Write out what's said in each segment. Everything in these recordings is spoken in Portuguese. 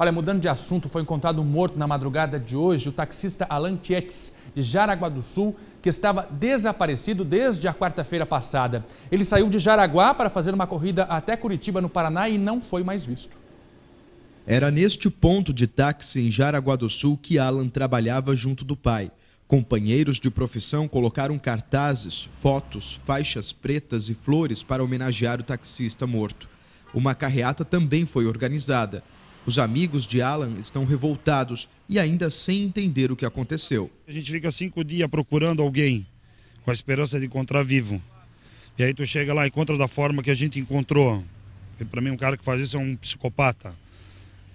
Olha, mudando de assunto, foi encontrado morto na madrugada de hoje o taxista Alan Tietz, de Jaraguá do Sul, que estava desaparecido desde a quarta-feira passada. Ele saiu de Jaraguá para fazer uma corrida até Curitiba, no Paraná, e não foi mais visto. Era neste ponto de táxi em Jaraguá do Sul que Alan trabalhava junto do pai. Companheiros de profissão colocaram cartazes, fotos, faixas pretas e flores para homenagear o taxista morto. Uma carreata também foi organizada. Os amigos de Alan estão revoltados e ainda sem entender o que aconteceu. A gente fica cinco dias procurando alguém com a esperança de encontrar vivo. E aí tu chega lá e encontra da forma que a gente encontrou. para mim um cara que faz isso é um psicopata.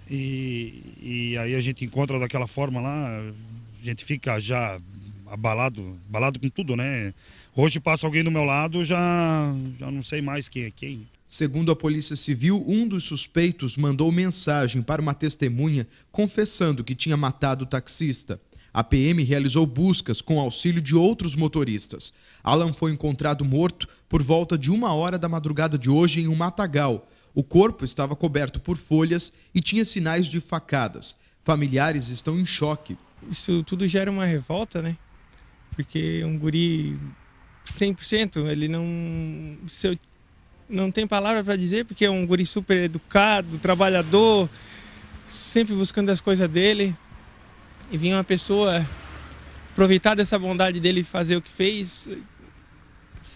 E, e aí a gente encontra daquela forma lá, a gente fica já abalado, abalado com tudo, né? Hoje passa alguém do meu lado, já já não sei mais quem é quem. Segundo a Polícia Civil, um dos suspeitos mandou mensagem para uma testemunha confessando que tinha matado o taxista. A PM realizou buscas com auxílio de outros motoristas. Alan foi encontrado morto por volta de uma hora da madrugada de hoje em um matagal. O corpo estava coberto por folhas e tinha sinais de facadas. Familiares estão em choque. Isso tudo gera uma revolta, né? Porque um guri 100%, ele não. Se eu não tem palavra para dizer, porque é um guri super educado, trabalhador, sempre buscando as coisas dele. E vir uma pessoa aproveitar dessa bondade dele e fazer o que fez,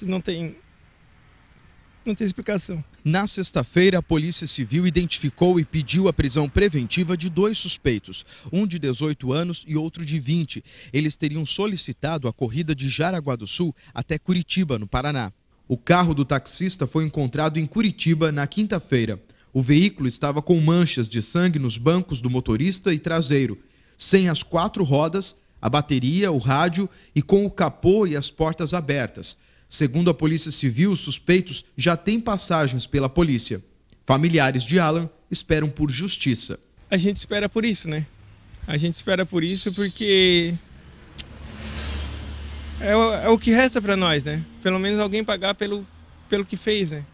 não tem não tem explicação. Na sexta-feira, a Polícia Civil identificou e pediu a prisão preventiva de dois suspeitos, um de 18 anos e outro de 20. Eles teriam solicitado a corrida de Jaraguá do Sul até Curitiba, no Paraná. O carro do taxista foi encontrado em Curitiba na quinta-feira. O veículo estava com manchas de sangue nos bancos do motorista e traseiro, sem as quatro rodas, a bateria, o rádio e com o capô e as portas abertas. Segundo a Polícia Civil, os suspeitos já têm passagens pela polícia. Familiares de Alan esperam por justiça. A gente espera por isso, né? A gente espera por isso porque é, é o que resta para nós, né? Pelo menos alguém pagar pelo, pelo que fez, né?